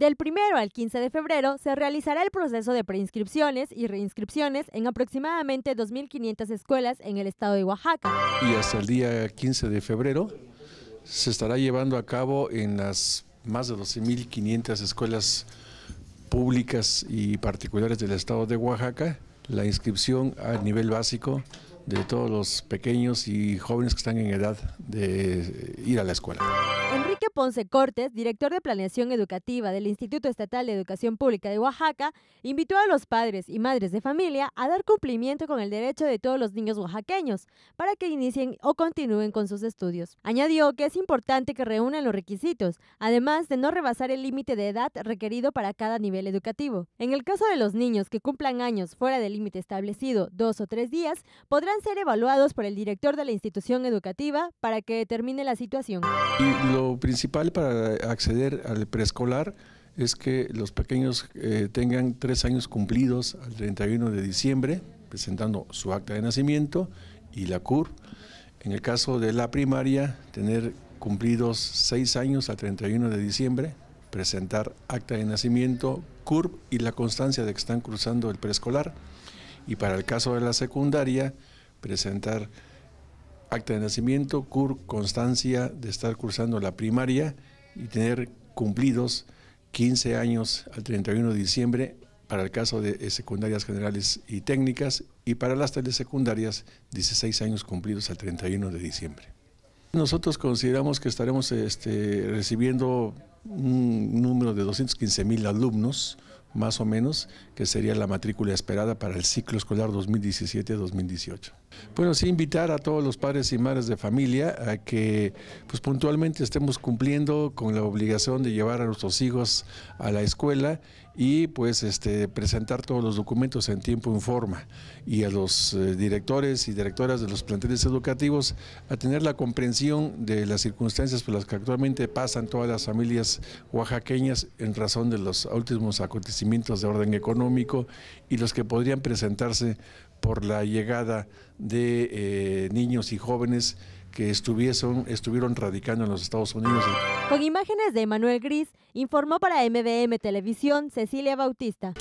Del 1 al 15 de febrero se realizará el proceso de preinscripciones y reinscripciones en aproximadamente 2.500 escuelas en el estado de Oaxaca. Y hasta el día 15 de febrero se estará llevando a cabo en las más de 12.500 escuelas públicas y particulares del estado de Oaxaca la inscripción a nivel básico de todos los pequeños y jóvenes que están en edad de ir a la escuela. Ponce Cortes, director de Planeación Educativa del Instituto Estatal de Educación Pública de Oaxaca, invitó a los padres y madres de familia a dar cumplimiento con el derecho de todos los niños oaxaqueños para que inicien o continúen con sus estudios. Añadió que es importante que reúnan los requisitos, además de no rebasar el límite de edad requerido para cada nivel educativo. En el caso de los niños que cumplan años fuera del límite establecido, dos o tres días, podrán ser evaluados por el director de la institución educativa para que determine la situación. Y lo principal para acceder al preescolar es que los pequeños eh, tengan tres años cumplidos al 31 de diciembre, presentando su acta de nacimiento y la CUR. En el caso de la primaria, tener cumplidos seis años al 31 de diciembre, presentar acta de nacimiento, CUR y la constancia de que están cruzando el preescolar. Y para el caso de la secundaria, presentar acta de nacimiento, CUR, constancia de estar cursando la primaria y tener cumplidos 15 años al 31 de diciembre para el caso de eh, secundarias generales y técnicas y para las telesecundarias 16 años cumplidos al 31 de diciembre. Nosotros consideramos que estaremos este, recibiendo un número de 215 mil alumnos, más o menos, que sería la matrícula esperada para el ciclo escolar 2017-2018. Bueno, sí, invitar a todos los padres y madres de familia a que pues, puntualmente estemos cumpliendo con la obligación de llevar a nuestros hijos a la escuela y pues este, presentar todos los documentos en tiempo y forma. Y a los eh, directores y directoras de los planteles educativos a tener la comprensión de las circunstancias por las que actualmente pasan todas las familias oaxaqueñas en razón de los últimos acontecimientos de orden económico y los que podrían presentarse por la llegada de eh, niños y jóvenes que estuviesen, estuvieron radicando en los Estados Unidos. Con imágenes de Manuel Gris, informó para MBM Televisión Cecilia Bautista.